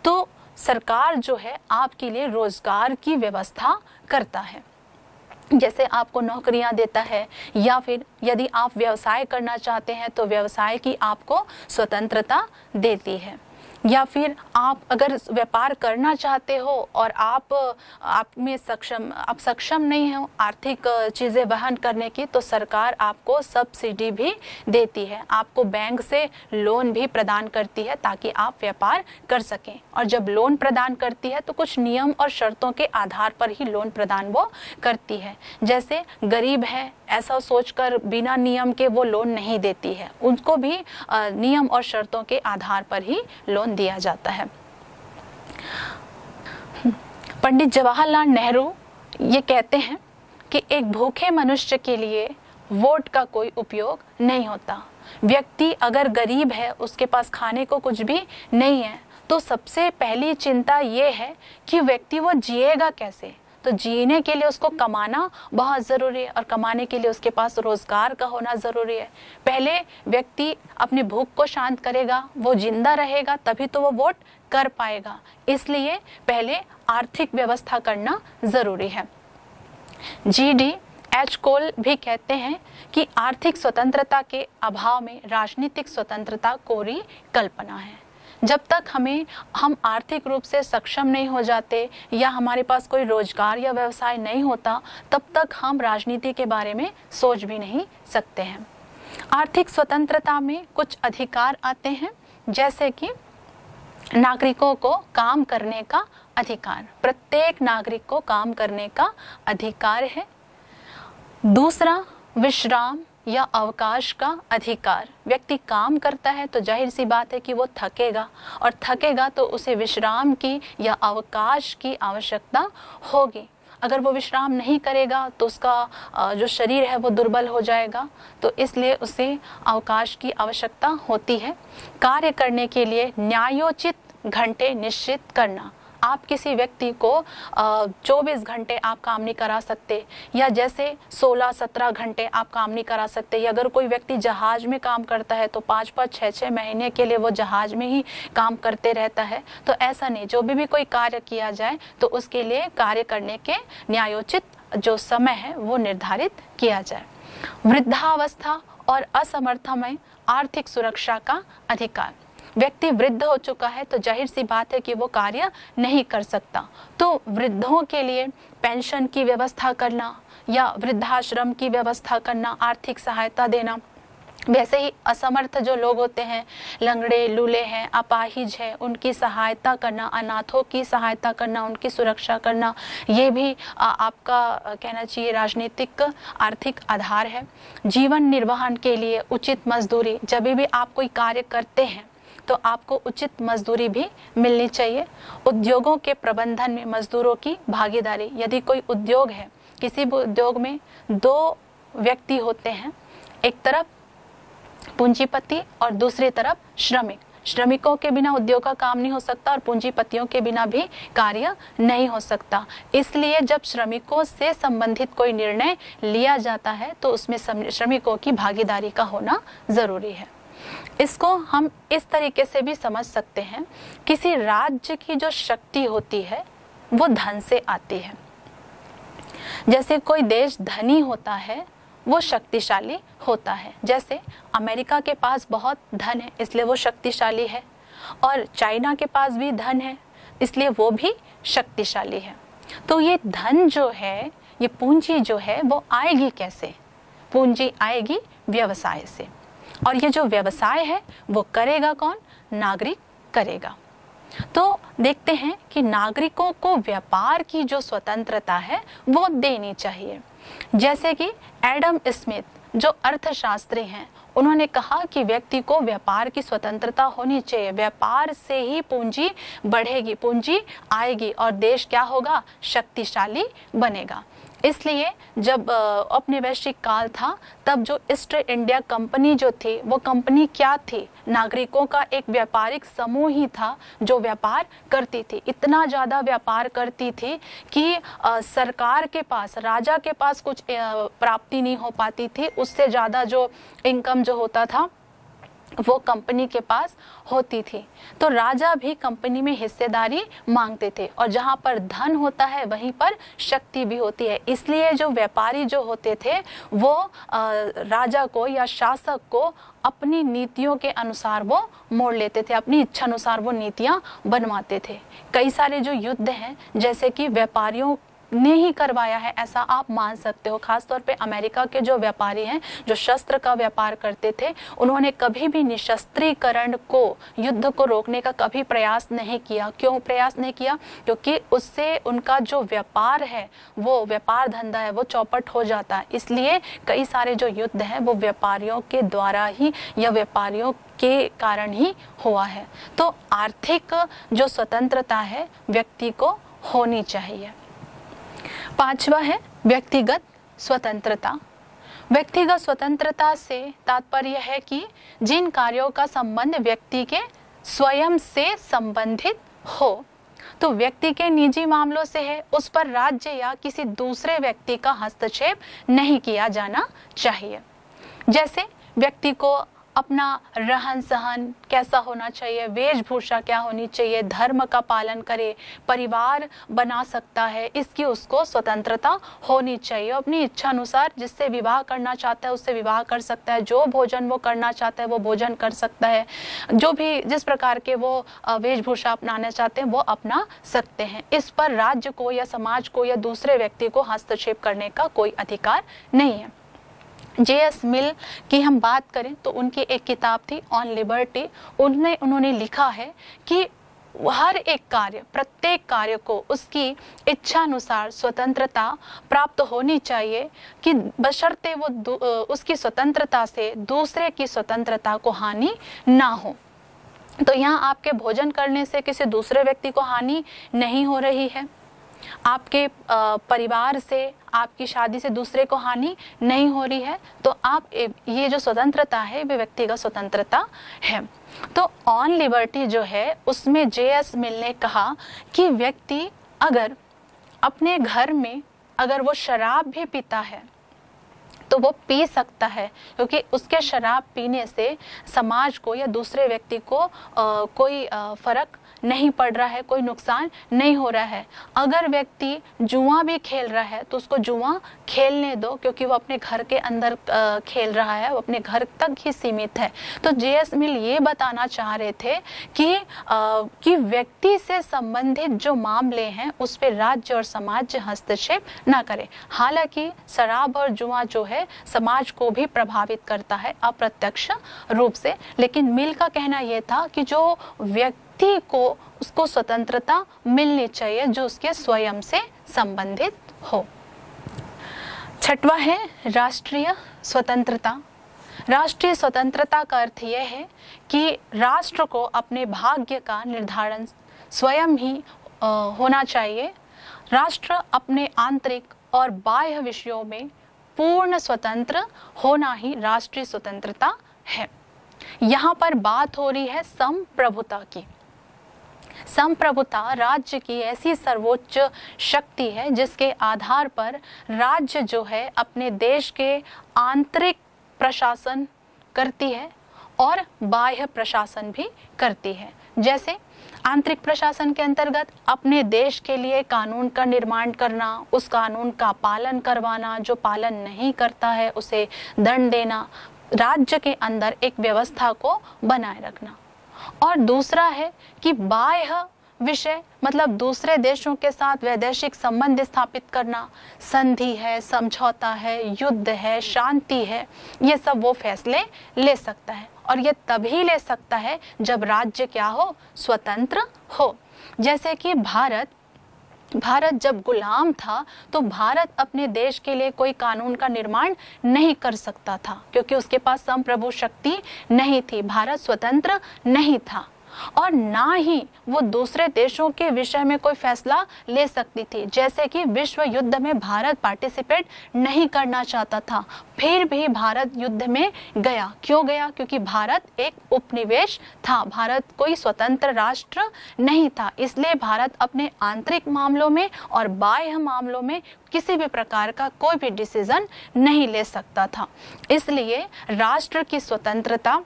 तो सरकार जो है आपके लिए रोजगार की व्यवस्था करता है जैसे आपको नौकरियां देता है या फिर यदि आप व्यवसाय करना चाहते हैं तो व्यवसाय की आपको स्वतंत्रता देती है या फिर आप अगर व्यापार करना चाहते हो और आप आप में सक्षम आप सक्षम नहीं हो आर्थिक चीज़ें वहन करने की तो सरकार आपको सब्सिडी भी देती है आपको बैंक से लोन भी प्रदान करती है ताकि आप व्यापार कर सकें और जब लोन प्रदान करती है तो कुछ नियम और शर्तों के आधार पर ही लोन प्रदान वो करती है जैसे गरीब है ऐसा सोचकर बिना नियम के वो लोन नहीं देती है उनको भी नियम और शर्तों के आधार पर ही लोन दिया जाता है पंडित जवाहरलाल नेहरू ये कहते हैं कि एक भूखे मनुष्य के लिए वोट का कोई उपयोग नहीं होता व्यक्ति अगर गरीब है उसके पास खाने को कुछ भी नहीं है तो सबसे पहली चिंता ये है कि व्यक्ति वो जिएगा कैसे तो जीने के लिए उसको कमाना बहुत ज़रूरी है और कमाने के लिए उसके पास रोज़गार का होना ज़रूरी है पहले व्यक्ति अपनी भूख को शांत करेगा वो जिंदा रहेगा तभी तो वो वोट कर पाएगा इसलिए पहले आर्थिक व्यवस्था करना ज़रूरी है जी डी एच कोल भी कहते हैं कि आर्थिक स्वतंत्रता के अभाव में राजनीतिक स्वतंत्रता कोरी कल्पना है जब तक हमें हम आर्थिक रूप से सक्षम नहीं हो जाते या हमारे पास कोई रोजगार या व्यवसाय नहीं होता तब तक हम राजनीति के बारे में सोच भी नहीं सकते हैं आर्थिक स्वतंत्रता में कुछ अधिकार आते हैं जैसे कि नागरिकों को काम करने का अधिकार प्रत्येक नागरिक को काम करने का अधिकार है दूसरा विश्राम या अवकाश का अधिकार व्यक्ति काम करता है तो जाहिर सी बात है कि वो थकेगा और थकेगा तो उसे विश्राम की या अवकाश की आवश्यकता होगी अगर वो विश्राम नहीं करेगा तो उसका जो शरीर है वो दुर्बल हो जाएगा तो इसलिए उसे अवकाश की आवश्यकता होती है कार्य करने के लिए न्यायोचित घंटे निश्चित करना आप किसी व्यक्ति को चौबीस घंटे आप काम नहीं करा सकते या जैसे सोलह सत्रह घंटे आप काम नहीं करा सकते या अगर कोई व्यक्ति जहाज में काम करता है तो पाँच पाँच छः छः महीने के लिए वो जहाज में ही काम करते रहता है तो ऐसा नहीं जो भी भी कोई कार्य किया जाए तो उसके लिए कार्य करने के न्यायोचित जो समय है वो निर्धारित किया जाए वृद्धावस्था और असमर्थ में आर्थिक सुरक्षा का अधिकार व्यक्ति वृद्ध हो चुका है तो जाहिर सी बात है कि वो कार्य नहीं कर सकता तो वृद्धों के लिए पेंशन की व्यवस्था करना या वृद्धाश्रम की व्यवस्था करना आर्थिक सहायता देना वैसे ही असमर्थ जो लोग होते हैं लंगड़े लूले हैं अपाहिज हैं उनकी सहायता करना अनाथों की सहायता करना उनकी सुरक्षा करना ये भी आपका कहना चाहिए राजनीतिक आर्थिक आधार है जीवन निर्वहन के लिए उचित मजदूरी जब भी आप कोई कार्य करते हैं तो आपको उचित मजदूरी भी मिलनी चाहिए उद्योगों के प्रबंधन में मजदूरों की भागीदारी यदि कोई उद्योग है किसी भी उद्योग में दो व्यक्ति होते हैं एक तरफ पूंजीपति और दूसरी तरफ श्रमिक श्रमिकों के बिना उद्योग का काम नहीं हो सकता और पूंजीपतियों के बिना भी कार्य नहीं हो सकता इसलिए जब श्रमिकों से संबंधित कोई निर्णय लिया जाता है तो उसमें श्रमिकों की भागीदारी का होना जरूरी है इसको हम इस तरीके से भी समझ सकते हैं किसी राज्य की जो शक्ति होती है वो धन से आती है जैसे कोई देश धनी होता है वो शक्तिशाली होता है जैसे अमेरिका के पास बहुत धन है इसलिए वो शक्तिशाली है और चाइना के पास भी धन है इसलिए वो भी शक्तिशाली है तो ये धन जो है ये पूंजी जो है वो आएगी कैसे पूंजी आएगी व्यवसाय से और ये जो व्यवसाय है वो करेगा कौन नागरिक करेगा तो देखते हैं कि नागरिकों को व्यापार की जो स्वतंत्रता है वो देनी चाहिए जैसे कि एडम स्मिथ जो अर्थशास्त्री हैं उन्होंने कहा कि व्यक्ति को व्यापार की स्वतंत्रता होनी चाहिए व्यापार से ही पूंजी बढ़ेगी पूंजी आएगी और देश क्या होगा शक्तिशाली बनेगा इसलिए जब अपने वैश्विक काल था तब जो ईस्ट इंडिया कंपनी जो थी वो कंपनी क्या थी नागरिकों का एक व्यापारिक समूह ही था जो व्यापार करती थी इतना ज़्यादा व्यापार करती थी कि सरकार के पास राजा के पास कुछ प्राप्ति नहीं हो पाती थी उससे ज़्यादा जो इनकम जो होता था वो कंपनी के पास होती थी तो राजा भी कंपनी में हिस्सेदारी मांगते थे और जहाँ पर धन होता है वहीं पर शक्ति भी होती है इसलिए जो व्यापारी जो होते थे वो राजा को या शासक को अपनी नीतियों के अनुसार वो मोड़ लेते थे अपनी इच्छा अनुसार वो नीतियाँ बनवाते थे कई सारे जो युद्ध हैं जैसे कि व्यापारियों ने ही करवाया है ऐसा आप मान सकते हो खासतौर पे अमेरिका के जो व्यापारी हैं जो शस्त्र का व्यापार करते थे उन्होंने कभी भी निशस्त्रीकरण को युद्ध को रोकने का कभी प्रयास नहीं किया क्यों प्रयास नहीं किया क्योंकि उससे उनका जो व्यापार है वो व्यापार धंधा है वो चौपट हो जाता है इसलिए कई सारे जो युद्ध हैं वो व्यापारियों के द्वारा ही या व्यापारियों के कारण ही हुआ है तो आर्थिक जो स्वतंत्रता है व्यक्ति को होनी चाहिए पांचवा है व्यक्तिगत स्वतंत्रता व्यक्तिगत स्वतंत्रता से तात्पर्य है कि जिन कार्यों का संबंध व्यक्ति के स्वयं से संबंधित हो तो व्यक्ति के निजी मामलों से है उस पर राज्य या किसी दूसरे व्यक्ति का हस्तक्षेप नहीं किया जाना चाहिए जैसे व्यक्ति को अपना रहन सहन कैसा होना चाहिए वेशभूषा क्या होनी चाहिए धर्म का पालन करे परिवार बना सकता है इसकी उसको स्वतंत्रता होनी चाहिए अपनी इच्छा अनुसार जिससे विवाह करना चाहता है उससे विवाह कर सकता है जो भोजन वो करना चाहता है वो भोजन कर सकता है जो भी जिस प्रकार के वो वेशभूषा अपनाना चाहते हैं वो अपना सकते हैं इस पर राज्य को या समाज को या दूसरे व्यक्ति को हस्तक्षेप करने का कोई अधिकार नहीं है जे एस मिल की हम बात करें तो उनकी एक किताब थी ऑन लिबर्टी उन्होंने उन्होंने लिखा है कि हर एक कार्य प्रत्येक कार्य को उसकी इच्छानुसार स्वतंत्रता प्राप्त होनी चाहिए कि बशर्ते वो उसकी स्वतंत्रता से दूसरे की स्वतंत्रता को हानि ना हो तो यहाँ आपके भोजन करने से किसी दूसरे व्यक्ति को हानि नहीं हो रही है आपके परिवार से आपकी शादी से दूसरे को हानि नहीं हो रही है तो आप ये जो स्वतंत्रता है वे व्यक्तिगत स्वतंत्रता है तो ऑन लिबर्टी जो है उसमें जे एस मिल ने कहा कि व्यक्ति अगर अपने घर में अगर वो शराब भी पीता है तो वो पी सकता है क्योंकि उसके शराब पीने से समाज को या दूसरे व्यक्ति को आ, कोई फ़र्क नहीं पड़ रहा है कोई नुकसान नहीं हो रहा है अगर व्यक्ति जुआ भी खेल रहा है तो उसको जुआ खेलने दो क्योंकि वो अपने घर के अंदर खेल रहा है वो अपने घर तक ही सीमित है तो जे एस मिल ये बताना चाह रहे थे कि आ, कि व्यक्ति से संबंधित जो मामले हैं उस पर राज्य और समाज हस्तक्षेप ना करे हालांकि शराब और जुआ जो है समाज को भी प्रभावित करता है अप्रत्यक्ष रूप से लेकिन मिल का कहना यह था कि जो व्यक्ति व्यक्ति को उसको स्वतंत्रता मिलनी चाहिए जो उसके स्वयं से संबंधित हो छठवा है राष्ट्रीय स्वतंत्रता राष्ट्रीय स्वतंत्रता का अर्थ यह है कि राष्ट्र को अपने भाग्य का निर्धारण स्वयं ही होना चाहिए राष्ट्र अपने आंतरिक और बाह्य विषयों में पूर्ण स्वतंत्र होना ही राष्ट्रीय स्वतंत्रता है यहाँ पर बात हो रही है संप्रभुता की संप्रभुता राज्य की ऐसी सर्वोच्च शक्ति है जिसके आधार पर राज्य जो है अपने देश के आंतरिक प्रशासन करती है और बाह्य प्रशासन भी करती है जैसे आंतरिक प्रशासन के अंतर्गत अपने देश के लिए कानून का निर्माण करना उस कानून का पालन करवाना जो पालन नहीं करता है उसे दंड देना राज्य के अंदर एक व्यवस्था को बनाए रखना और दूसरा है कि बाह्य विषय मतलब दूसरे देशों के साथ वैदेशिक संबंध स्थापित करना संधि है समझौता है युद्ध है शांति है ये सब वो फैसले ले सकता है और ये तभी ले सकता है जब राज्य क्या हो स्वतंत्र हो जैसे कि भारत भारत जब गुलाम था तो भारत अपने देश के लिए कोई कानून का निर्माण नहीं कर सकता था क्योंकि उसके पास संप्रभु शक्ति नहीं थी भारत स्वतंत्र नहीं था और ना ही वो दूसरे देशों के विषय में कोई फैसला ले सकती थी जैसे कि विश्व युद्ध में भारत पार्टिसिपेट नहीं करना चाहता था फिर भी भारत युद्ध में गया क्यों गया क्योंकि भारत एक उपनिवेश था भारत कोई स्वतंत्र राष्ट्र नहीं था इसलिए भारत अपने आंतरिक मामलों में और बाह्य मामलों में किसी भी प्रकार का कोई भी डिसीजन नहीं ले सकता था इसलिए राष्ट्र की स्वतंत्रता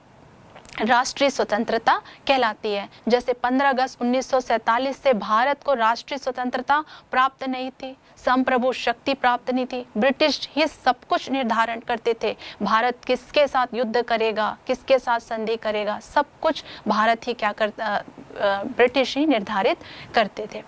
राष्ट्रीय स्वतंत्रता कहलाती है जैसे 15 अगस्त 1947 से भारत को राष्ट्रीय स्वतंत्रता प्राप्त नहीं थी संप्रभु शक्ति प्राप्त नहीं थी ब्रिटिश ही सब कुछ निर्धारण करते थे भारत किसके साथ युद्ध करेगा किसके साथ संधि करेगा सब कुछ भारत ही क्या करता ब्रिटिश ही निर्धारित करते थे